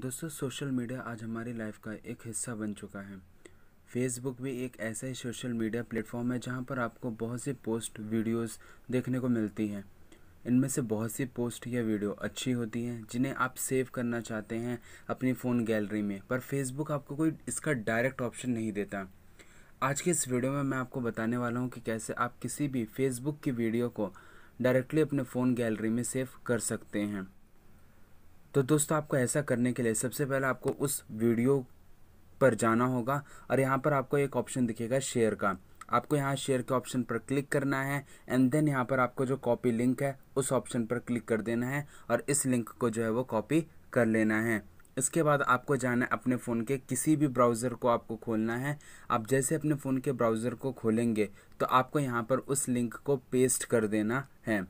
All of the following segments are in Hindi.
दोस्तों सोशल मीडिया आज हमारी लाइफ का एक हिस्सा बन चुका है फेसबुक भी एक ऐसा ही सोशल मीडिया प्लेटफॉर्म है जहाँ पर आपको बहुत सी पोस्ट वीडियोस देखने को मिलती हैं इनमें से बहुत सी पोस्ट या वीडियो अच्छी होती हैं जिन्हें आप सेव करना चाहते हैं अपनी फ़ोन गैलरी में पर फेसबुक आपको कोई इसका डायरेक्ट ऑप्शन नहीं देता आज के इस वीडियो में मैं आपको बताने वाला हूँ कि कैसे आप किसी भी फेसबुक की वीडियो को डायरेक्टली अपने फ़ोन गैलरी में सेव कर सकते हैं तो दोस्तों आपको ऐसा करने के लिए सबसे पहले आपको उस वीडियो पर जाना होगा और यहाँ पर आपको एक ऑप्शन दिखेगा शेयर का आपको यहाँ शेयर के ऑप्शन पर क्लिक करना है एंड देन यहाँ पर आपको जो कॉपी लिंक है उस ऑप्शन पर क्लिक कर देना है और इस लिंक को जो है वो कॉपी कर लेना है इसके बाद आपको जाना है अपने फ़ोन के किसी भी ब्राउज़र को आपको खोलना है आप जैसे अपने फ़ोन के ब्राउज़र को खोलेंगे तो आपको यहाँ पर उस लिंक को पेस्ट कर देना है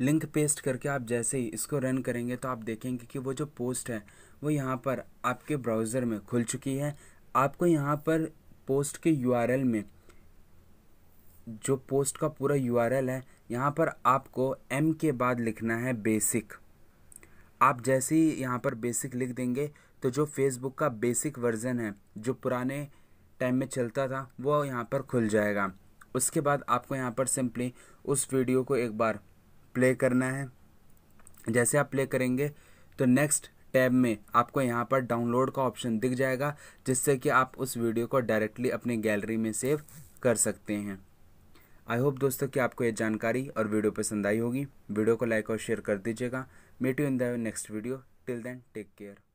लिंक पेस्ट करके आप जैसे ही इसको रन करेंगे तो आप देखेंगे कि वो जो पोस्ट है वो यहाँ पर आपके ब्राउज़र में खुल चुकी है आपको यहाँ पर पोस्ट के यू में जो पोस्ट का पूरा यू है यहाँ पर आपको एम के बाद लिखना है बेसिक आप जैसे ही यहाँ पर बेसिक लिख देंगे तो जो फेसबुक का बेसिक वर्ज़न है जो पुराने टाइम में चलता था वो यहाँ पर खुल जाएगा उसके बाद आपको यहाँ पर सिंपली उस वीडियो को एक बार प्ले करना है जैसे आप प्ले करेंगे तो नेक्स्ट टैब में आपको यहाँ पर डाउनलोड का ऑप्शन दिख जाएगा जिससे कि आप उस वीडियो को डायरेक्टली अपनी गैलरी में सेव कर सकते हैं आई होप दोस्तों कि आपको ये जानकारी और वीडियो पसंद आई होगी वीडियो को लाइक और शेयर कर दीजिएगा meet you in the next video till then take care